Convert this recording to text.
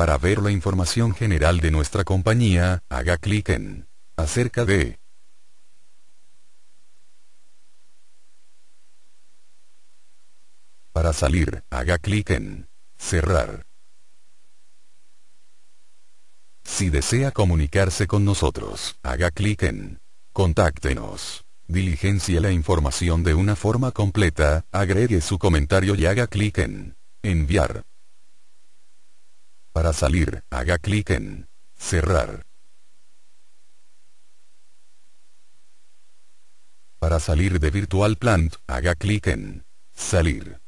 Para ver la información general de nuestra compañía, haga clic en Acerca de. Para salir, haga clic en Cerrar. Si desea comunicarse con nosotros, haga clic en Contáctenos. Diligencia la información de una forma completa, agregue su comentario y haga clic en Enviar. Para salir, haga clic en Cerrar. Para salir de Virtual Plant, haga clic en Salir.